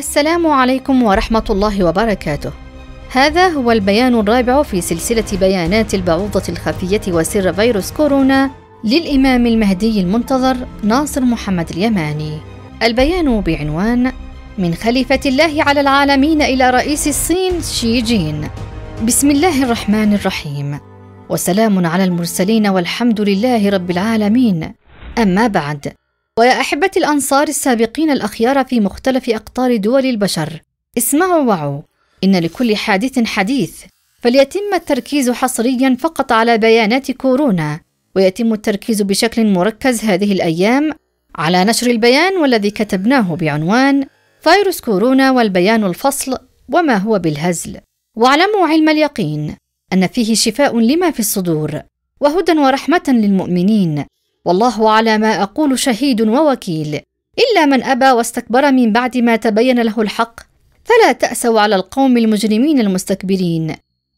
السلام عليكم ورحمة الله وبركاته. هذا هو البيان الرابع في سلسلة بيانات البعوضة الخفية وسر فيروس كورونا للإمام المهدي المنتظر ناصر محمد اليماني. البيان بعنوان: من خليفة الله على العالمين إلى رئيس الصين شي جين. بسم الله الرحمن الرحيم. وسلام على المرسلين والحمد لله رب العالمين. أما بعد ويا أحبتي الأنصار السابقين الأخيار في مختلف أقطار دول البشر اسمعوا وعوا إن لكل حادث حديث فليتم التركيز حصريا فقط على بيانات كورونا ويتم التركيز بشكل مركز هذه الأيام على نشر البيان والذي كتبناه بعنوان فيروس كورونا والبيان الفصل وما هو بالهزل واعلموا علم اليقين أن فيه شفاء لما في الصدور وهدى ورحمة للمؤمنين والله على ما اقول شهيد ووكيل الا من ابى واستكبر من بعد ما تبين له الحق فلا تاسوا على القوم المجرمين المستكبرين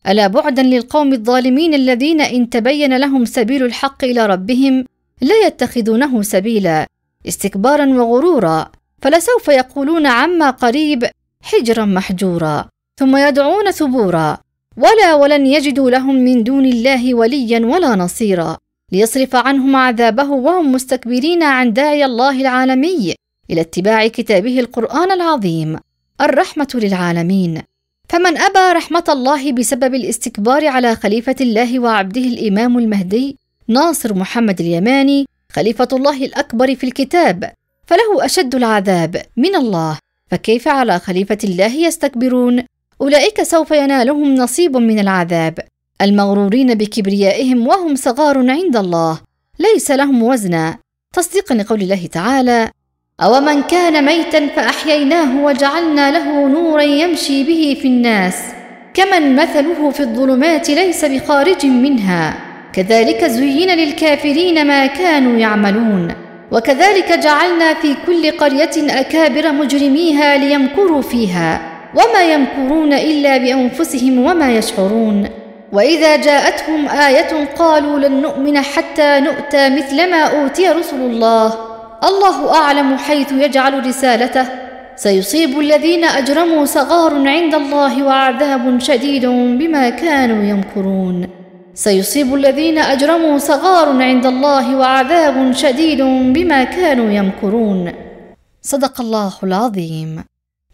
الا بعدا للقوم الظالمين الذين ان تبين لهم سبيل الحق الى ربهم لا يتخذونه سبيلا استكبارا وغرورا فلسوف يقولون عما قريب حجرا محجورا ثم يدعون ثبورا ولا ولن يجدوا لهم من دون الله وليا ولا نصيرا ليصرف عنهم عذابه وهم مستكبرين عن داعي الله العالمي إلى اتباع كتابه القرآن العظيم الرحمة للعالمين فمن أبى رحمة الله بسبب الاستكبار على خليفة الله وعبده الإمام المهدي ناصر محمد اليماني خليفة الله الأكبر في الكتاب فله أشد العذاب من الله فكيف على خليفة الله يستكبرون أولئك سوف ينالهم نصيب من العذاب المغرورين بكبريائهم وهم صغار عند الله ليس لهم وزنا تصديقا لقول الله تعالى أومن كان ميتا فأحييناه وجعلنا له نورا يمشي به في الناس كمن مثله في الظلمات ليس بخارج منها كذلك زين للكافرين ما كانوا يعملون وكذلك جعلنا في كل قرية أكابر مجرميها ليمكروا فيها وما يمكرون إلا بأنفسهم وما يشعرون واذا جاءتهم ايه قالوا لن نؤمن حتى نؤتى مثل ما اوتي رسل الله الله اعلم حيث يجعل رسالته سيصيب الذين اجرموا صغار عند الله وعذاب شديد بما كانوا يمكرون سيصيب الذين اجرموا صغار عند الله وعذاب شديد بما كانوا يمكرون صدق الله العظيم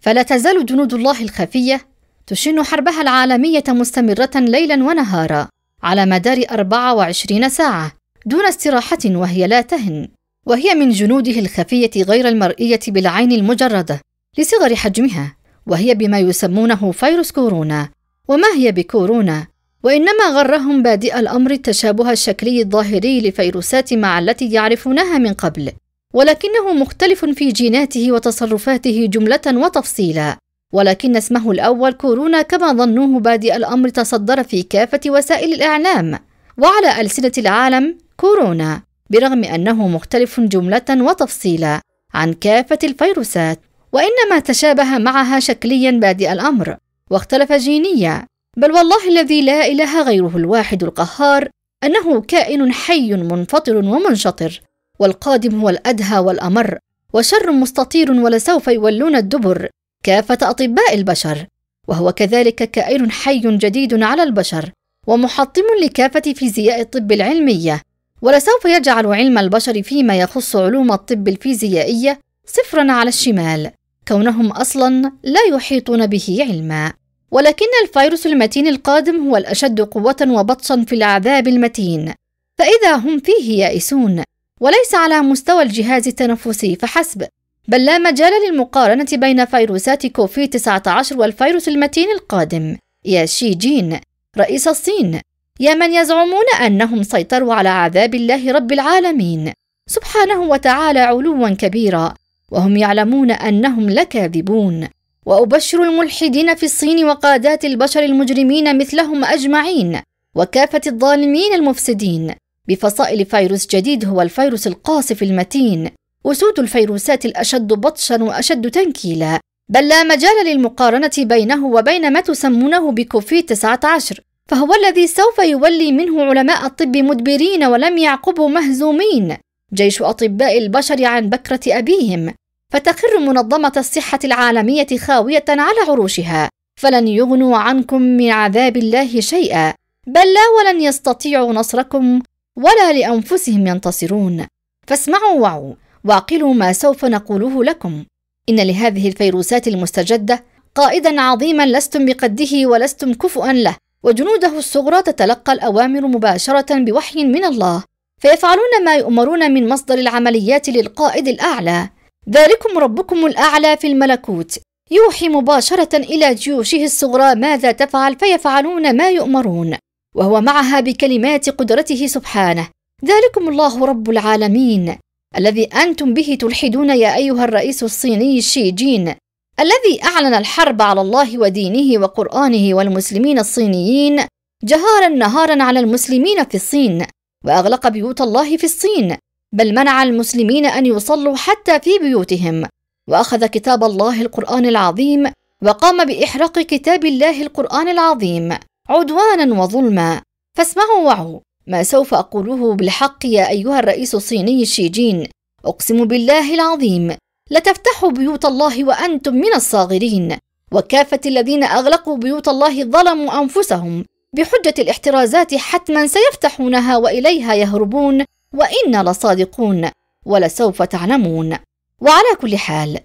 فلا تزال جنود الله الخفيه تشن حربها العالمية مستمرة ليلا ونهارا على مدار 24 ساعة دون استراحة وهي لا تهن وهي من جنوده الخفية غير المرئية بالعين المجردة لصغر حجمها وهي بما يسمونه فيروس كورونا وما هي بكورونا وإنما غرهم بادئ الأمر التشابه الشكلي الظاهري لفيروسات مع التي يعرفونها من قبل ولكنه مختلف في جيناته وتصرفاته جملة وتفصيلا ولكن اسمه الأول كورونا كما ظنوه بادئ الأمر تصدر في كافة وسائل الإعلام وعلى ألسنة العالم كورونا برغم أنه مختلف جملة وتفصيلا عن كافة الفيروسات وإنما تشابه معها شكليا بادئ الأمر واختلف جينيا بل والله الذي لا إله غيره الواحد القهار أنه كائن حي منفطر ومنشطر والقادم هو الأدهى والأمر وشر مستطير ولسوف يولون الدبر كافة أطباء البشر وهو كذلك كائن حي جديد على البشر ومحطم لكافة فيزياء الطب العلمية ولسوف يجعل علم البشر فيما يخص علوم الطب الفيزيائية صفرا على الشمال كونهم أصلا لا يحيطون به علما ولكن الفيروس المتين القادم هو الأشد قوة وبطشا في العذاب المتين فإذا هم فيه يائسون وليس على مستوى الجهاز التنفسي فحسب بل لا مجال للمقارنة بين فيروسات كوفيد 19 والفيروس المتين القادم يا شي جين رئيس الصين يا من يزعمون أنهم سيطروا على عذاب الله رب العالمين سبحانه وتعالى علوا كبيرا وهم يعلمون أنهم لكاذبون وأبشر الملحدين في الصين وقادات البشر المجرمين مثلهم أجمعين وكافة الظالمين المفسدين بفصائل فيروس جديد هو الفيروس القاصف المتين وسود الفيروسات الأشد بطشا وأشد تنكيلا بل لا مجال للمقارنة بينه وبين ما تسمونه بكوفيد 19 فهو الذي سوف يولي منه علماء الطب مدبرين ولم يعقبوا مهزومين جيش أطباء البشر عن بكرة أبيهم فتخر منظمة الصحة العالمية خاوية على عروشها فلن يغنوا عنكم من عذاب الله شيئا بل لا ولن يستطيعوا نصركم ولا لأنفسهم ينتصرون فاسمعوا وعوا واعقلوا ما سوف نقوله لكم إن لهذه الفيروسات المستجدة قائدا عظيما لستم بقده ولستم كفؤا له وجنوده الصغرى تتلقى الأوامر مباشرة بوحي من الله فيفعلون ما يؤمرون من مصدر العمليات للقائد الأعلى ذلكم ربكم الأعلى في الملكوت يوحي مباشرة إلى جيوشه الصغرى ماذا تفعل فيفعلون ما يؤمرون وهو معها بكلمات قدرته سبحانه ذلكم الله رب العالمين الذي أنتم به تلحدون يا أيها الرئيس الصيني شي جين الذي أعلن الحرب على الله ودينه وقرآنه والمسلمين الصينيين جهارا نهارا على المسلمين في الصين وأغلق بيوت الله في الصين بل منع المسلمين أن يصلوا حتى في بيوتهم وأخذ كتاب الله القرآن العظيم وقام بإحراق كتاب الله القرآن العظيم عدوانا وظلما فاسمعوا وعوا ما سوف أقوله بالحق يا أيها الرئيس الصيني شيجين أقسم بالله العظيم لتفتحوا بيوت الله وأنتم من الصاغرين وكافة الذين أغلقوا بيوت الله ظلموا أنفسهم بحجة الاحترازات حتما سيفتحونها وإليها يهربون وإنا لصادقون ولسوف تعلمون وعلى كل حال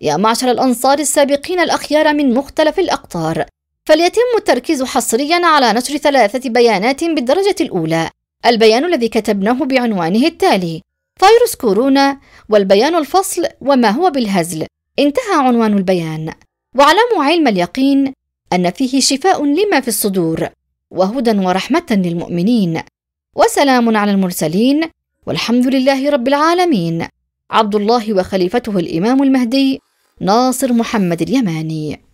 يا معشر الأنصار السابقين الأخيار من مختلف الأقطار فليتم التركيز حصريا على نشر ثلاثة بيانات بالدرجة الأولى البيان الذي كتبناه بعنوانه التالي فيروس كورونا والبيان الفصل وما هو بالهزل انتهى عنوان البيان واعلموا علم اليقين أن فيه شفاء لما في الصدور وهدى ورحمة للمؤمنين وسلام على المرسلين والحمد لله رب العالمين عبد الله وخليفته الإمام المهدي ناصر محمد اليماني